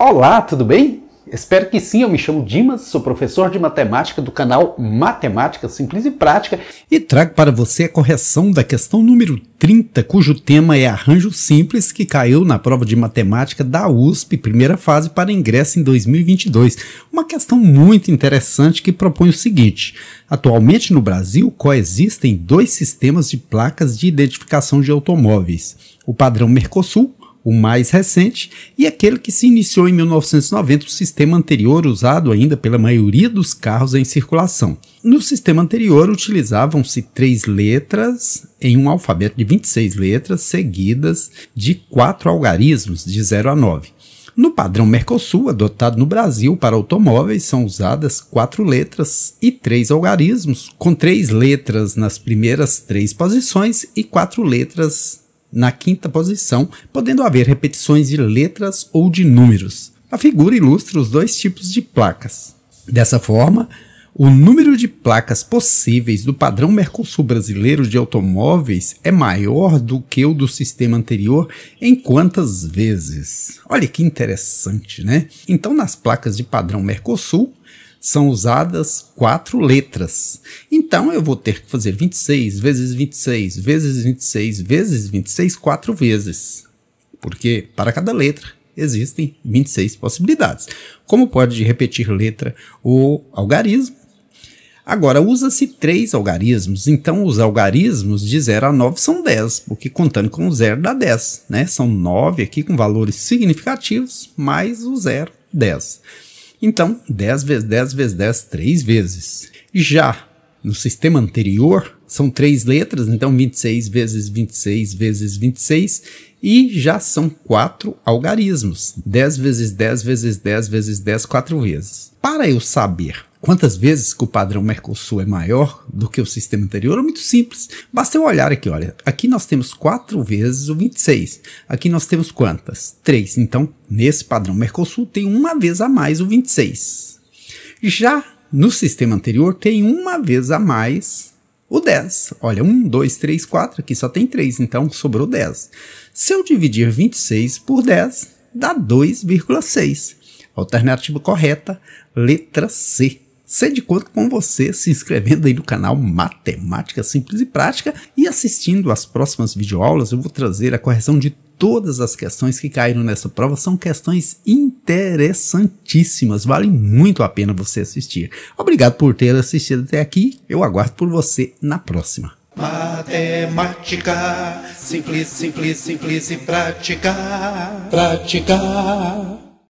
Olá, tudo bem? Espero que sim, eu me chamo Dimas, sou professor de matemática do canal Matemática Simples e Prática e trago para você a correção da questão número 30, cujo tema é arranjo simples, que caiu na prova de matemática da USP, primeira fase para ingresso em 2022. Uma questão muito interessante que propõe o seguinte: atualmente no Brasil coexistem dois sistemas de placas de identificação de automóveis, o padrão Mercosul o mais recente, e aquele que se iniciou em 1990, o sistema anterior usado ainda pela maioria dos carros em circulação. No sistema anterior utilizavam-se três letras em um alfabeto de 26 letras, seguidas de quatro algarismos, de 0 a 9. No padrão Mercosul, adotado no Brasil para automóveis, são usadas quatro letras e três algarismos, com três letras nas primeiras três posições e quatro letras na quinta posição, podendo haver repetições de letras ou de números. A figura ilustra os dois tipos de placas. Dessa forma, o número de placas possíveis do padrão Mercosul brasileiro de automóveis é maior do que o do sistema anterior em quantas vezes? Olha que interessante, né? Então, nas placas de padrão Mercosul, são usadas quatro letras. Então eu vou ter que fazer 26 vezes 26 vezes 26 vezes 26 quatro vezes. Porque para cada letra existem 26 possibilidades. Como pode repetir letra ou algarismo? Agora, usa-se três algarismos, então os algarismos de 0 a 9 são 10, porque contando com o 0 dá 10, né? São 9 aqui com valores significativos, mais o 0, 10. 10. Então, 10 vezes 10 vezes 10, 3 vezes. Já no sistema anterior, são três letras, então 26 vezes 26 vezes 26, e já são quatro algarismos. 10 vezes 10 vezes 10 vezes 10, 4 vezes. Para eu saber Quantas vezes que o padrão Mercosul é maior do que o sistema anterior? É muito simples. Basta eu olhar aqui, olha. Aqui nós temos 4 vezes o 26. Aqui nós temos quantas? 3. Então, nesse padrão Mercosul tem uma vez a mais o 26. Já no sistema anterior tem uma vez a mais o 10. Olha, 1, 2, 3, 4, aqui só tem 3, então sobrou 10. Se eu dividir 26 por 10, dá 2,6. Alternativa correta, letra C. Ser é de conta com você se inscrevendo aí no canal Matemática Simples e Prática e assistindo às próximas videoaulas eu vou trazer a correção de todas as questões que caíram nessa prova são questões interessantíssimas, vale muito a pena você assistir. Obrigado por ter assistido até aqui, eu aguardo por você na próxima. Matemática, simples, simples, simples e prática, prática.